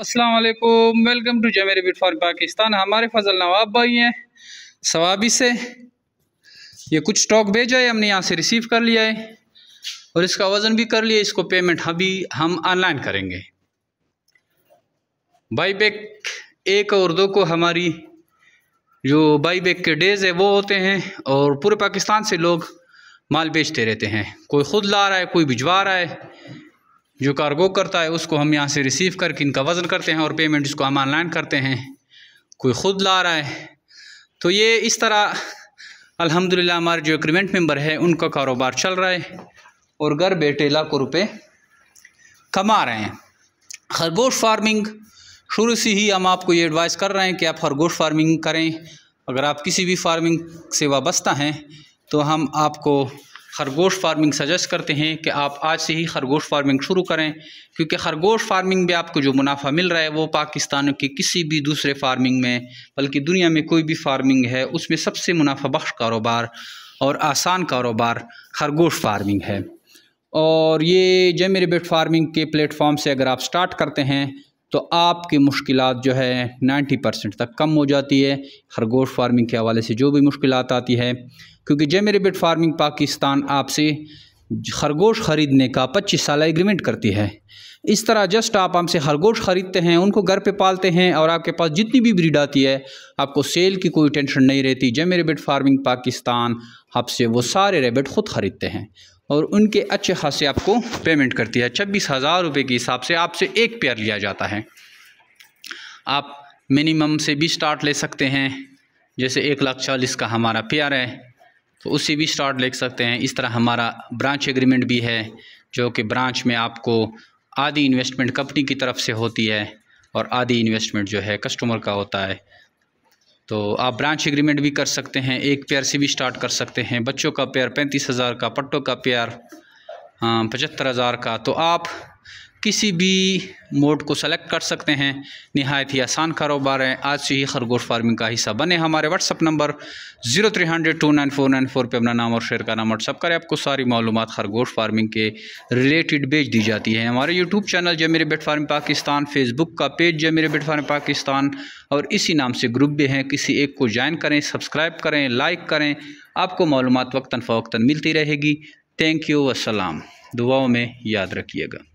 Aslam welcome to जमेर बिट फॉर पाकिस्तान हमारे फजल नवाब भाई हैं सवाबी से ये कुछ स्टॉक भेजा है हमने यहाँ से रिसीव कर लिया है और इसका वज़न भी कर लिया इसको पेमेंट अभी हम ऑनलाइन करेंगे बाई बैक एक और दो को हमारी जो बाई बैक के डेज़ है वो होते हैं और पूरे पाकिस्तान से लोग माल बेचते रहते हैं कोई ख़ुद ला रहा है कोई भिजवा रहा है जो कार्गो करता है उसको हम यहाँ से रिसीव करके इनका वज़न करते हैं और पेमेंट इसको हम ऑनलाइन करते हैं कोई ख़ुद ला रहा है तो ये इस तरह अल्हम्दुलिल्लाह हमारे जो एग्रीमेंट मेंबर है उनका कारोबार चल रहा है और घर बैठे लाखों रुपए कमा रहे हैं खरगोश फार्मिंग शुरू से ही हम आपको ये एडवाइस कर रहे हैं कि आप खरगोश फार्मिंग करें अगर आप किसी भी फार्मिंग से वाबस्ता हैं तो हम आपको खरगोश फार्मिंग सजेस्ट करते हैं कि आप आज से ही खरगोश फार्मिंग शुरू करें क्योंकि खरगोश फार्मिंग में आपको जो मुनाफा मिल रहा है वो पाकिस्तान के किसी भी दूसरे फार्मिंग में बल्कि दुनिया में कोई भी फार्मिंग है उसमें सबसे मुनाफा बख्श कारोबार और आसान कारोबार खरगोश फार्मिंग है और ये जय मेरे बेट फार्मिंग के प्लेटफॉर्म से अगर आप स्टार्ट करते हैं तो आपकी मुश्किल जो है नाइन्टी परसेंट तक कम हो जाती है खरगोश फार्मिंग के हवाले से जो भी मुश्किल आती है क्योंकि जेम रेबिट फार्मिंग पाकिस्तान आपसे खरगोश ख़रीदने का पच्चीस साल एग्रीमेंट करती है इस तरह जस्ट आप हमसे खरगोश ख़रीदते हैं उनको घर पे पालते हैं और आपके पास जितनी भी ब्रीड आती है आपको सेल की कोई टेंशन नहीं रहती मेरे रेबिट फार्मिंग पाकिस्तान आपसे वो सारे रेबिट ख़ुद ख़रीदते हैं और उनके अच्छे खासे आपको पेमेंट करती है छब्बीस हज़ार रुपये के हिसाब से आपसे एक पेयर लिया जाता है आप मिनिमम से भी स्टार्ट ले सकते हैं जैसे एक लाख चालीस का हमारा पेयर है तो उससे भी स्टार्ट ले सकते हैं इस तरह हमारा ब्रांच एग्रीमेंट भी है जो कि ब्रांच में आपको आधी इन्वेस्टमेंट कंपनी की तरफ से होती है और आधी इन्वेस्टमेंट जो है कस्टमर का होता है तो आप ब्रांच एग्रीमेंट भी कर सकते हैं एक पेयर से भी स्टार्ट कर सकते हैं बच्चों का पेयर पैंतीस हज़ार का पट्टों का पेयर हाँ, पचहत्तर हज़ार का तो आप किसी भी मोड को सेलेक्ट कर सकते हैं नहायत ही आसान कारोबार है आज से ही खरगोश फार्मिंग का हिस्सा बने हमारे WhatsApp number zero three hundred two nine four nine four पर अपना नाम और शेयर का नाम व्हाट्सअप करें आपको सारी मालूम खरगोश फार्मिंग के रिलेटेड भेज दी जाती है हमारे यूट्यूब चैनल जय मेरे बेट फार्मिंग पाकिस्तान फेसबुक का पेज जो मेरे बेट फार्मिंग पाकिस्तान और इसी नाम से ग्रुप भी हैं किसी एक को ज्वाइन करें सब्सक्राइब करें लाइक करें आपको मालूम वक्ता फ़वकता मिलती रहेगी थैंक यू वसलाम दुआओं में याद रखिएगा